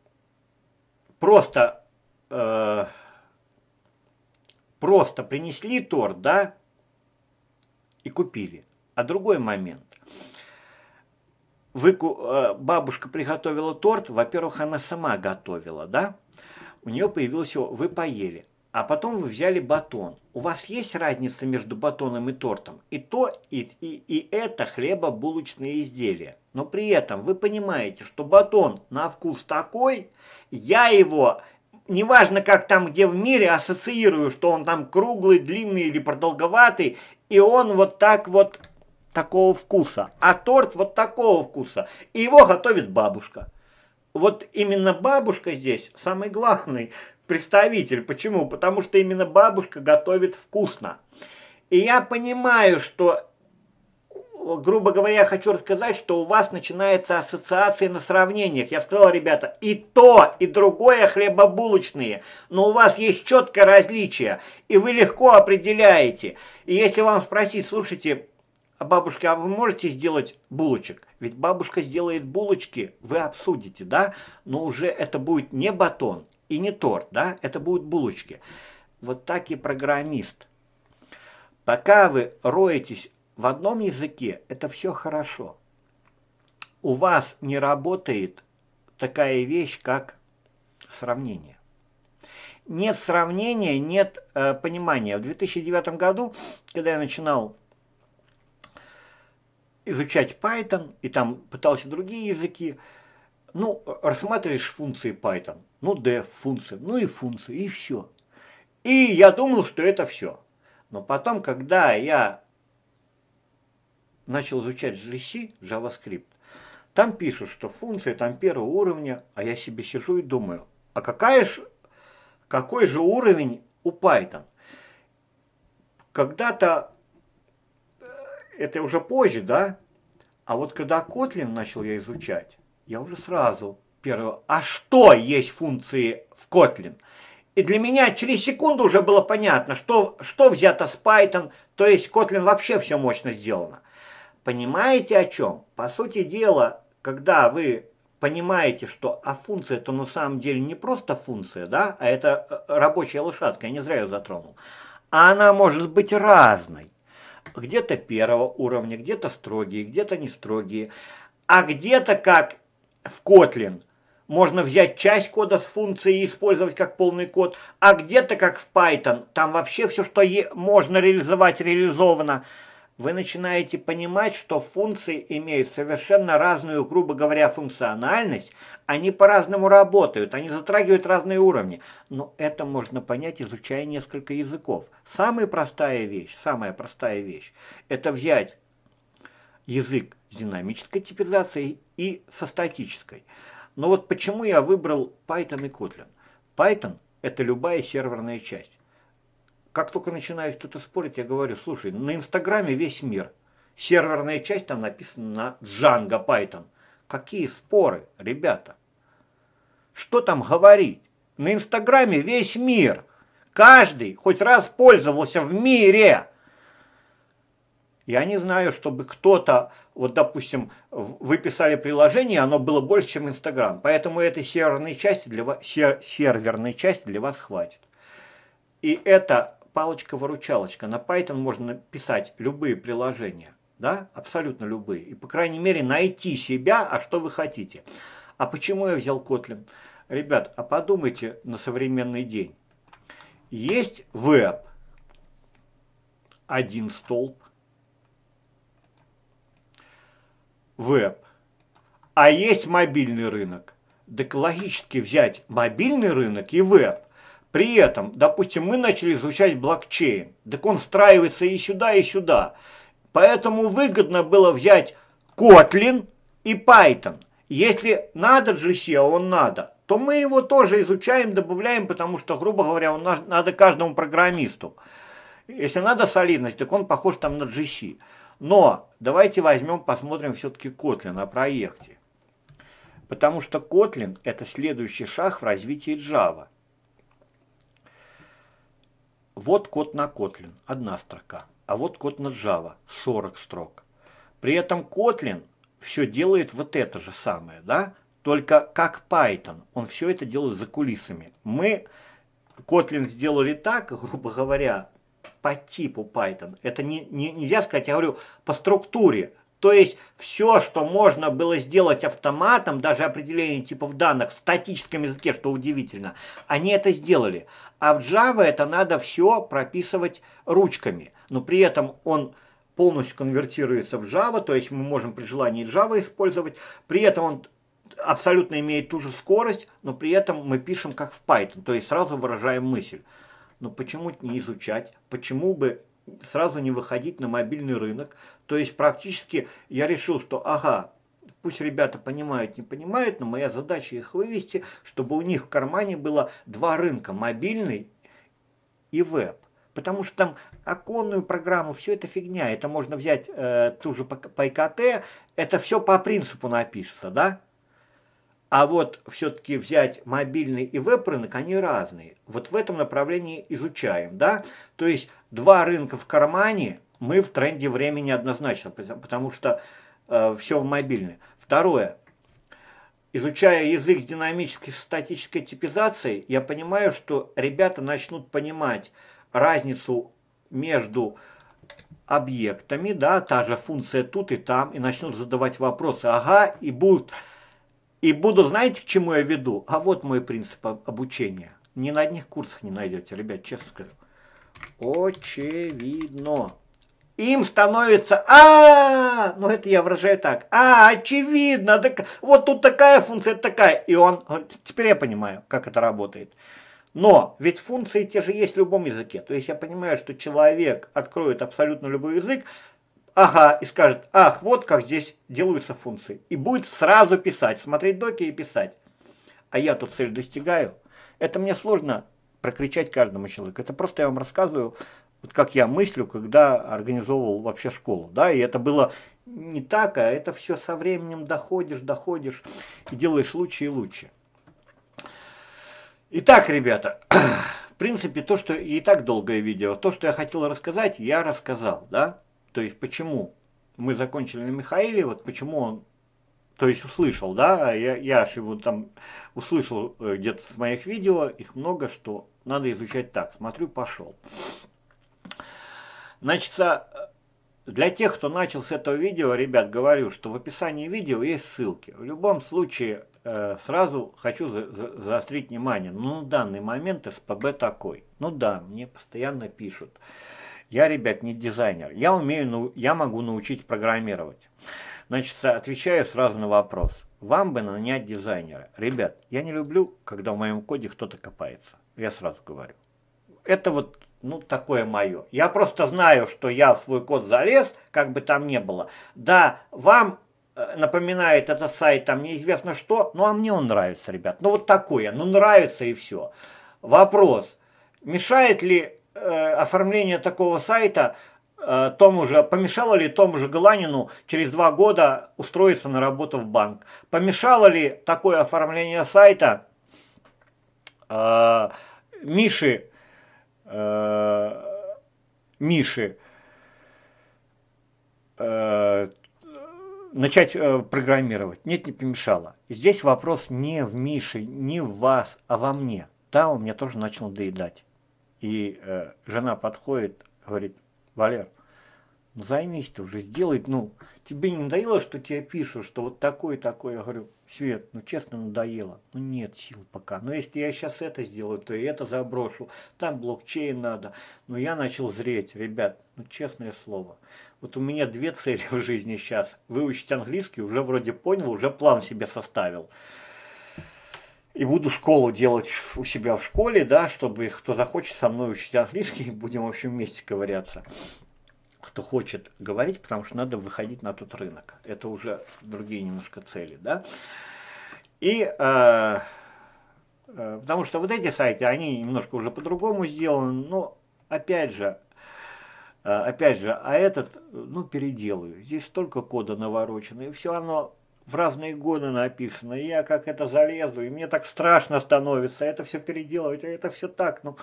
Speaker 1: просто Э, просто принесли торт, да, и купили. А другой момент. Вы, э, бабушка приготовила торт, во-первых, она сама готовила, да, у нее появился, вы поели, а потом вы взяли батон. У вас есть разница между батоном и тортом? И то, и, и, и это хлебобулочные изделия. Но при этом вы понимаете, что батон на вкус такой, я его неважно как там где в мире, ассоциирую, что он там круглый, длинный или продолговатый, и он вот так вот такого вкуса, а торт вот такого вкуса, и его готовит бабушка. Вот именно бабушка здесь самый главный представитель. Почему? Потому что именно бабушка готовит вкусно. И я понимаю, что грубо говоря, я хочу рассказать, что у вас начинается ассоциация на сравнениях. Я сказал, ребята, и то, и другое хлебобулочные, но у вас есть четкое различие, и вы легко определяете. И если вам спросить, слушайте, «А бабушка, а вы можете сделать булочек? Ведь бабушка сделает булочки, вы обсудите, да? Но уже это будет не батон и не торт, да? Это будут булочки. Вот так и программист. Пока вы роетесь в одном языке это все хорошо. У вас не работает такая вещь, как сравнение. Нет сравнения, нет э, понимания. В 2009 году, когда я начинал изучать Python, и там пытался другие языки, ну, рассматриваешь функции Python, ну, def функции, ну и функции, и все. И я думал, что это все. Но потом, когда я начал изучать GC, JavaScript, там пишут, что функции там первого уровня, а я себе сижу и думаю, а какая ж, какой же уровень у Python? Когда-то, э, это уже позже, да? А вот когда Kotlin начал я изучать, я уже сразу первое, а что есть функции в Kotlin? И для меня через секунду уже было понятно, что, что взято с Python, то есть Kotlin вообще все мощно сделано. Понимаете о чем? По сути дела, когда вы понимаете, что а функция это на самом деле не просто функция, да, а это э, рабочая лошадка, я не зря ее затронул, а она может быть разной. Где-то первого уровня, где-то строгие, где-то не строгие, а где-то, как в Kotlin, можно взять часть кода с функции и использовать как полный код, а где-то, как в Python, там вообще все, что можно реализовать, реализовано – вы начинаете понимать, что функции имеют совершенно разную, грубо говоря, функциональность, они по-разному работают, они затрагивают разные уровни. Но это можно понять, изучая несколько языков. Самая простая вещь, самая простая вещь, это взять язык с динамической типизацией и со статической. Но вот почему я выбрал Python и Kotlin? Python – это любая серверная часть. Как только начинает кто-то спорить, я говорю, слушай, на Инстаграме весь мир. Серверная часть там написана на Django Python. Какие споры, ребята? Что там говорить? На Инстаграме весь мир. Каждый хоть раз пользовался в мире. Я не знаю, чтобы кто-то, вот допустим, выписали приложение, оно было больше, чем Инстаграм. Поэтому этой серверной части для вас, серверной части для вас хватит. И это палочка-выручалочка. На Python можно написать любые приложения, да, абсолютно любые. И, по крайней мере, найти себя, а что вы хотите. А почему я взял Kotlin? Ребят, а подумайте на современный день. Есть веб, один столб, веб, а есть мобильный рынок. Так логически взять мобильный рынок и веб. При этом, допустим, мы начали изучать блокчейн, так он встраивается и сюда, и сюда. Поэтому выгодно было взять Kotlin и Python. Если надо GC, а он надо, то мы его тоже изучаем, добавляем, потому что, грубо говоря, он надо каждому программисту. Если надо солидность, так он похож там на GC. Но давайте возьмем, посмотрим все-таки Kotlin на проекте. Потому что Kotlin это следующий шаг в развитии Java. Вот код на Kotlin – одна строка, а вот код на Java – 40 строк. При этом Kotlin все делает вот это же самое, да? Только как Python, он все это делает за кулисами. Мы Kotlin сделали так, грубо говоря, по типу Python. Это не, не, нельзя сказать, я говорю, по структуре то есть все, что можно было сделать автоматом, даже определение типов данных в статическом языке, что удивительно, они это сделали. А в Java это надо все прописывать ручками. Но при этом он полностью конвертируется в Java, то есть мы можем при желании Java использовать. При этом он абсолютно имеет ту же скорость, но при этом мы пишем как в Python, то есть сразу выражаем мысль. Но почему не изучать, почему бы сразу не выходить на мобильный рынок, то есть практически я решил, что ага, пусть ребята понимают, не понимают, но моя задача их вывести, чтобы у них в кармане было два рынка, мобильный и веб. Потому что там оконную программу, все это фигня, это можно взять э, ту же по, ИКТ, это все по принципу напишется, да? А вот все-таки взять мобильный и веб-рынок, они разные. Вот в этом направлении изучаем, да? То есть два рынка в кармане – мы в тренде времени однозначно, потому что э, все в мобильной. Второе. Изучая язык с динамической статической типизацией, я понимаю, что ребята начнут понимать разницу между объектами, да, та же функция тут и там, и начнут задавать вопросы, ага, и будут, и буду, знаете, к чему я веду? А вот мой принцип обучения. Ни на одних курсах не найдете, ребят, честно скажу. Очевидно им становится, а, -а, -а ну это я выражаю так, а, очевидно, так, вот тут такая функция, такая, и он, теперь я понимаю, как это работает. Но ведь функции те же есть в любом языке, то есть я понимаю, что человек откроет абсолютно любой язык, ага, и скажет, ах, вот как здесь делаются функции, и будет сразу писать, смотреть доки и писать. А я тут цель достигаю, это мне сложно прокричать каждому человеку. Это просто я вам рассказываю вот как я мыслю, когда организовывал вообще школу, да, и это было не так, а это все со временем доходишь, доходишь и делаешь лучше и лучше. Итак, ребята, в принципе, то, что и так долгое видео, то, что я хотел рассказать, я рассказал, да, то есть почему мы закончили на Михаиле, вот почему он, то есть услышал, да, а я, я же его там услышал э, где-то с моих видео, их много, что надо изучать так, смотрю, пошел. Значит, э, для тех, кто начал с этого видео, ребят, говорю, что в описании видео есть ссылки. В любом случае, э, сразу хочу заострить внимание. Ну, на данный момент СПБ такой. Ну да, мне постоянно пишут. Я, ребят, не дизайнер. Я умею, ну, я могу научить программировать. Значит, отвечаю сразу на вопрос. Вам бы нанять дизайнера. Ребят, я не люблю, когда в моем коде кто-то копается. Я сразу говорю. Это вот ну, такое мое. Я просто знаю, что я в свой код залез, как бы там ни было. Да, вам э, напоминает этот сайт, там неизвестно что, ну, а мне он нравится, ребят. Ну, вот такое, ну, нравится и все. Вопрос, мешает ли э, оформление такого сайта э, тому же, помешало ли тому же Галанину через два года устроиться на работу в банк? Помешало ли такое оформление сайта э, Мише Э, Миши э, начать э, программировать. Нет, не помешало. Здесь вопрос не в Мише, не в вас, а во мне. Да, у меня тоже начал доедать. И э, жена подходит, говорит, Валер, ну займись ты уже, сделай, ну, тебе не надоело, что тебе пишут, что вот такое такое, я говорю, Свет, ну честно надоело, ну нет сил пока, но «Ну, если я сейчас это сделаю, то и это заброшу, там блокчейн надо, но «Ну, я начал зреть, ребят, ну честное слово, вот у меня две цели в жизни сейчас, выучить английский, уже вроде понял, уже план себе составил, и буду школу делать у себя в школе, да, чтобы кто захочет со мной учить английский, будем, в общем, вместе ковыряться кто хочет говорить, потому что надо выходить на тот рынок. Это уже другие немножко цели, да. И э, э, потому что вот эти сайты, они немножко уже по-другому сделаны, но опять же, э, опять же, а этот, ну, переделаю. Здесь столько кода наворочено, и все оно в разные годы написано, и я как это залезу, и мне так страшно становится, это все переделывать, а это все так, ну,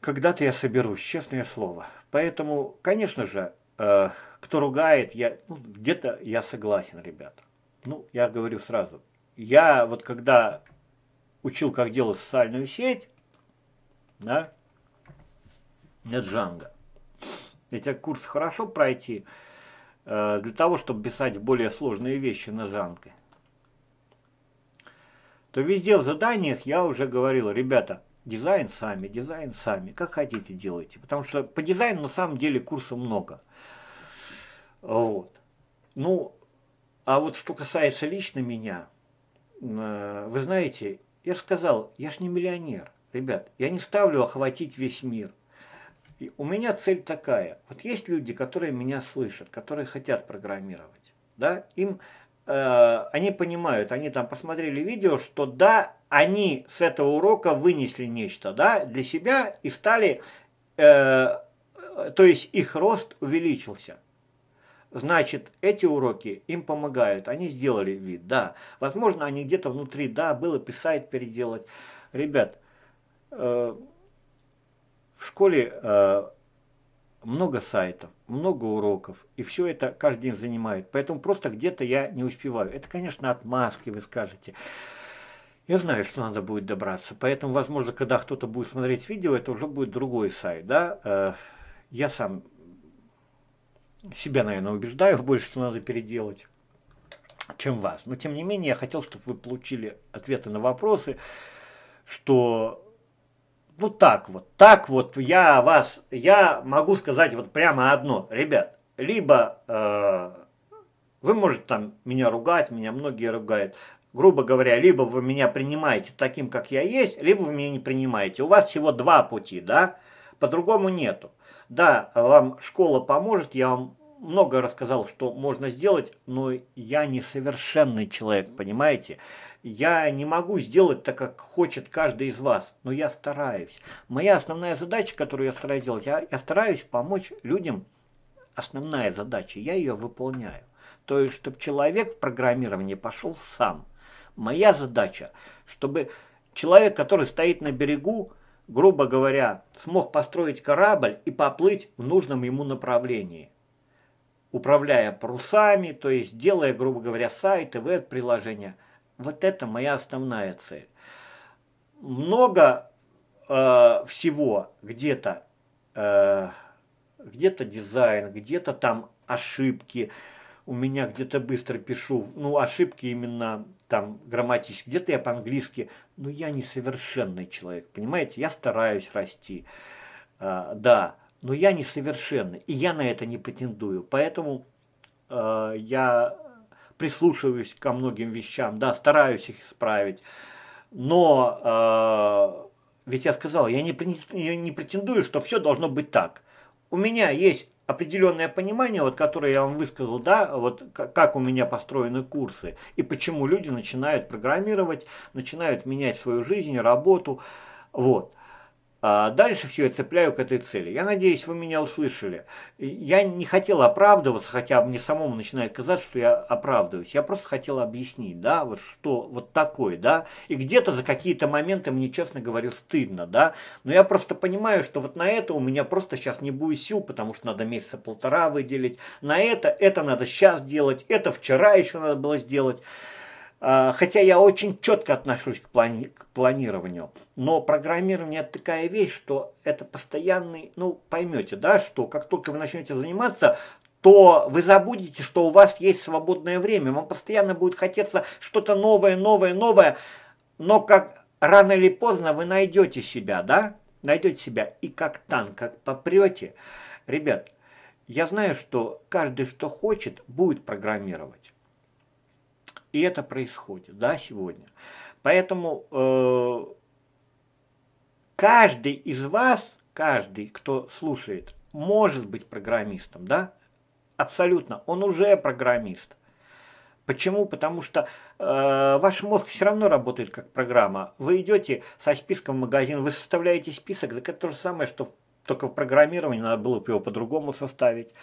Speaker 1: когда-то я соберусь, честное слово. Поэтому, конечно же, э, кто ругает, я ну, где-то я согласен, ребята. Ну, я говорю сразу. Я вот когда учил, как делать социальную сеть, да, на Джанго, эти курсы хорошо пройти э, для того, чтобы писать более сложные вещи на Джанго, то везде в заданиях я уже говорил, ребята, Дизайн сами, дизайн сами, как хотите делайте. Потому что по дизайну на самом деле курса много. Вот. Ну, а вот что касается лично меня, э, вы знаете, я же сказал, я же не миллионер, ребят. Я не ставлю охватить весь мир. И у меня цель такая. Вот есть люди, которые меня слышат, которые хотят программировать. Да? Им Э, они понимают, они там посмотрели видео, что да, они с этого урока вынесли нечто, да, для себя и стали, э, то есть их рост увеличился. Значит, эти уроки им помогают, они сделали вид, да. Возможно, они где-то внутри, да, было писать, переделать. Ребят, э, в школе э, много сайтов, много уроков, и все это каждый день занимает. Поэтому просто где-то я не успеваю. Это, конечно, отмазки, вы скажете. Я знаю, что надо будет добраться. Поэтому, возможно, когда кто-то будет смотреть видео, это уже будет другой сайт. Да? Э, я сам себя, наверное, убеждаю больше, что надо переделать, чем вас. Но, тем не менее, я хотел, чтобы вы получили ответы на вопросы, что ну так вот, так вот я вас, я могу сказать вот прямо одно, ребят, либо э, вы можете там меня ругать, меня многие ругают, грубо говоря, либо вы меня принимаете таким, как я есть, либо вы меня не принимаете. У вас всего два пути, да, по-другому нету. Да, вам школа поможет, я вам много рассказал, что можно сделать, но я не совершенный человек, понимаете? Я не могу сделать так, как хочет каждый из вас, но я стараюсь. Моя основная задача, которую я стараюсь делать, я, я стараюсь помочь людям. Основная задача, я ее выполняю. То есть, чтобы человек в программировании пошел сам. Моя задача, чтобы человек, который стоит на берегу, грубо говоря, смог построить корабль и поплыть в нужном ему направлении управляя парусами, то есть делая, грубо говоря, сайты, веб-приложения – вот это моя основная цель. Много э, всего где-то, э, где-то дизайн, где-то там ошибки. У меня где-то быстро пишу, ну ошибки именно там грамматически, где-то я по-английски. Но я несовершенный человек, понимаете? Я стараюсь расти, э, да, но я несовершенный, и я на это не претендую. Поэтому э, я прислушиваюсь ко многим вещам, да, стараюсь их исправить. Но э, ведь я сказал, я не, я не претендую, что все должно быть так. У меня есть определенное понимание, вот, которое я вам высказал, да, вот как у меня построены курсы и почему люди начинают программировать, начинают менять свою жизнь, работу, вот. А, дальше все я цепляю к этой цели. Я надеюсь, вы меня услышали. Я не хотел оправдываться, хотя мне самому начинает казаться, что я оправдываюсь. Я просто хотел объяснить, да, вот что вот такое, да. И где-то за какие-то моменты мне, честно говорю, стыдно, да. Но я просто понимаю, что вот на это у меня просто сейчас не будет сил, потому что надо месяца полтора выделить. На это, это надо сейчас делать, это вчера еще надо было сделать. А, хотя я очень четко отношусь к, плани к планированию. Но программирование это такая вещь, что это постоянный, ну поймете, да, что как только вы начнете заниматься, то вы забудете, что у вас есть свободное время. Вам постоянно будет хотеться что-то новое, новое, новое. Но как рано или поздно вы найдете себя, да? Найдете себя. И как танк, как попрете. Ребят, я знаю, что каждый, что хочет, будет программировать. И это происходит, да, сегодня. Поэтому э, каждый из вас, каждый, кто слушает, может быть программистом, да? Абсолютно, он уже программист. Почему? Потому что э, ваш мозг все равно работает как программа. Вы идете со списком в магазин, вы составляете список, так это то же самое, что только в программировании надо было бы его по-другому составить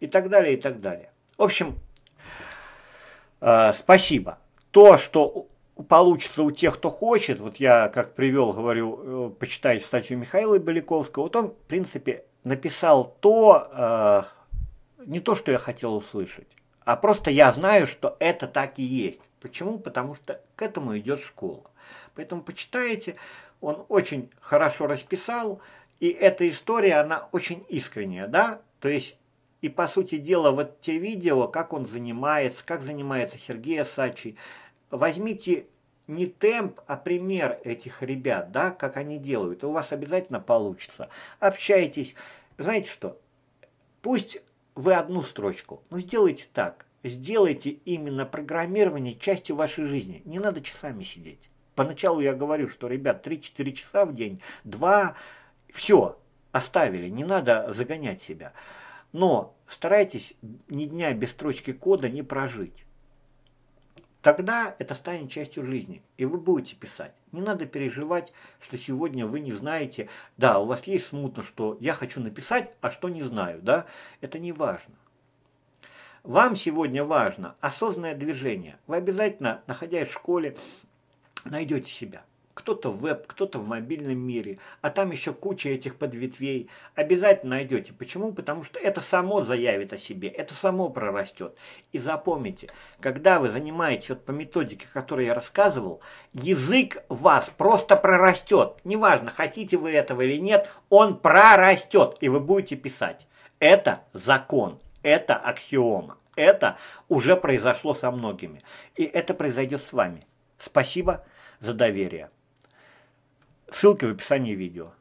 Speaker 1: и так далее, и так далее. В общем, Э, спасибо. То, что получится у тех, кто хочет, вот я как привел, говорю, э, почитайте статью Михаила Беляковского, вот он, в принципе, написал то, э, не то, что я хотел услышать, а просто я знаю, что это так и есть. Почему? Потому что к этому идет школа. Поэтому почитайте, он очень хорошо расписал, и эта история, она очень искренняя, да, то есть и, по сути дела, вот те видео, как он занимается, как занимается Сергей Сачи. возьмите не темп, а пример этих ребят, да, как они делают, у вас обязательно получится. Общайтесь. Знаете что, пусть вы одну строчку, но сделайте так, сделайте именно программирование частью вашей жизни, не надо часами сидеть. Поначалу я говорю, что, ребят, 3-4 часа в день, 2, все, оставили, не надо загонять себя но старайтесь ни дня без строчки кода не прожить. Тогда это станет частью жизни, и вы будете писать. Не надо переживать, что сегодня вы не знаете, да, у вас есть смутно, что я хочу написать, а что не знаю, да, это не важно. Вам сегодня важно осознанное движение. Вы обязательно, находясь в школе, найдете себя кто-то в веб, кто-то в мобильном мире, а там еще куча этих подветвей. Обязательно найдете. Почему? Потому что это само заявит о себе, это само прорастет. И запомните, когда вы занимаетесь вот по методике, которую я рассказывал, язык вас просто прорастет. Неважно, хотите вы этого или нет, он прорастет, и вы будете писать. Это закон, это аксиома. Это уже произошло со многими. И это произойдет с вами. Спасибо за доверие. Ссылки в описании видео.